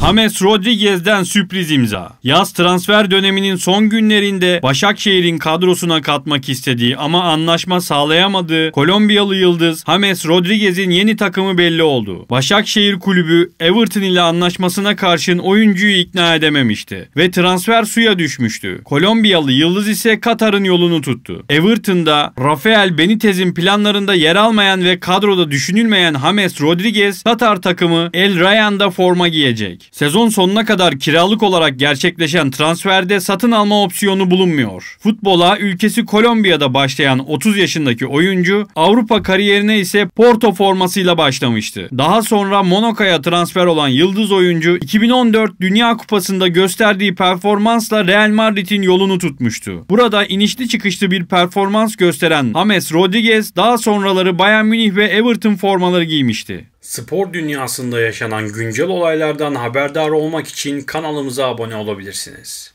James Rodriguez'den sürpriz imza. Yaz transfer döneminin son günlerinde Başakşehir'in kadrosuna katmak istediği ama anlaşma sağlayamadığı Kolombiyalı yıldız James Rodriguez'in yeni takımı belli oldu. Başakşehir kulübü Everton ile anlaşmasına karşın oyuncuyu ikna edememişti ve transfer suya düşmüştü. Kolombiyalı yıldız ise Katar'ın yolunu tuttu. Everton'da Rafael Benitez'in planlarında yer almayan ve kadroda düşünülmeyen James Rodriguez Katar takımı El Rayan'da forma giyecek. Sezon sonuna kadar kiralık olarak gerçekleşen transferde satın alma opsiyonu bulunmuyor. Futbola ülkesi Kolombiya'da başlayan 30 yaşındaki oyuncu Avrupa kariyerine ise Porto formasıyla başlamıştı. Daha sonra Monaco'ya transfer olan yıldız oyuncu 2014 Dünya Kupası'nda gösterdiği performansla Real Madrid'in yolunu tutmuştu. Burada inişli çıkışlı bir performans gösteren James Rodriguez daha sonraları Bayern Münih ve Everton formaları giymişti. Spor dünyasında yaşanan güncel olaylardan haberdar olmak için kanalımıza abone olabilirsiniz.